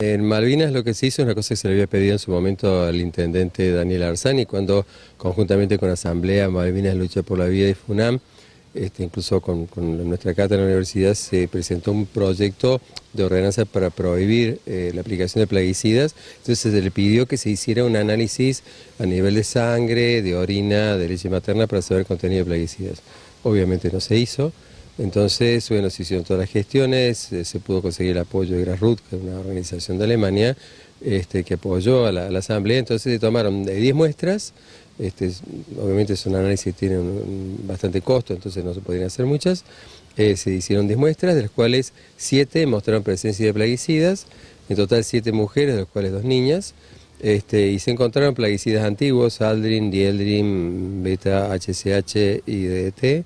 En Malvinas lo que se hizo es una cosa que se le había pedido en su momento al intendente Daniel Arzani cuando conjuntamente con Asamblea Malvinas Lucha por la Vida y FUNAM, este, incluso con, nuestra cátedra en la universidad se presentó un proyecto de ordenanza para prohibir eh, la aplicación de plaguicidas, entonces se le pidió que se hiciera un análisis a nivel de sangre, de orina, de leche materna para saber el contenido de plaguicidas. Obviamente no se hizo. Entonces, bueno, se hicieron todas las gestiones, eh, se pudo conseguir el apoyo de Grassroot, que es una organización de Alemania, este, que apoyó a la, asamblea, entonces se tomaron 10 muestras, este, obviamente es un análisis que tiene bastante costo, entonces no se podían hacer muchas, eh, se hicieron 10 muestras, de las cuales 7 mostraron presencia de plaguicidas, en total 7 mujeres, de las cuales 2 niñas, este, y se encontraron plaguicidas antiguos, Aldrin, Dieldrin, Beta, HCH y DDT, e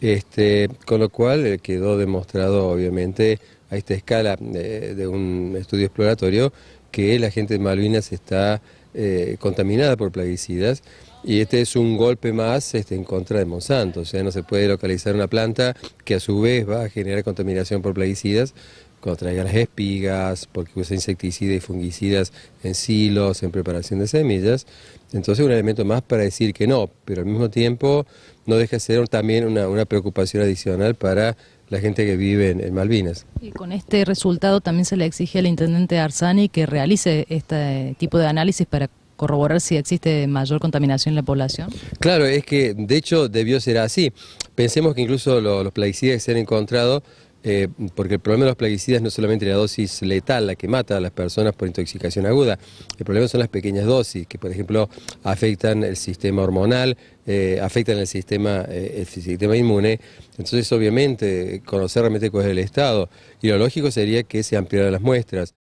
este, con lo cual eh, quedó demostrado, obviamente, a esta escala eh, de, un estudio exploratorio, que la gente de Malvinas está eh, contaminada por plaguicidas. Y este es un golpe más este, en contra de Monsanto. O sea, no se puede localizar una planta que a su vez va a generar contaminación por plaguicidas, cuando las espigas, porque usa insecticidas y fungicidas en silos, en preparación de semillas. Entonces un elemento más para decir que no, pero al mismo tiempo no deja de ser también una, preocupación adicional para la gente que vive en, Malvinas. Y con este resultado también se le exige al intendente Arzani... que realice este tipo de análisis para corroborar si existe mayor contaminación en la población? Claro, es que de hecho debió ser así. Pensemos que incluso los, los plaguicidas que se han encontrado eh, porque el problema de los plaguicidas no solamente la dosis letal, la que mata a las personas por intoxicación aguda, el problema son las pequeñas dosis, que por ejemplo afectan el sistema hormonal, eh, afectan el sistema, eh, el sistema inmune. Entonces, obviamente, conocer realmente cuál es el estado. Y lo lógico sería que se ampliaran las muestras.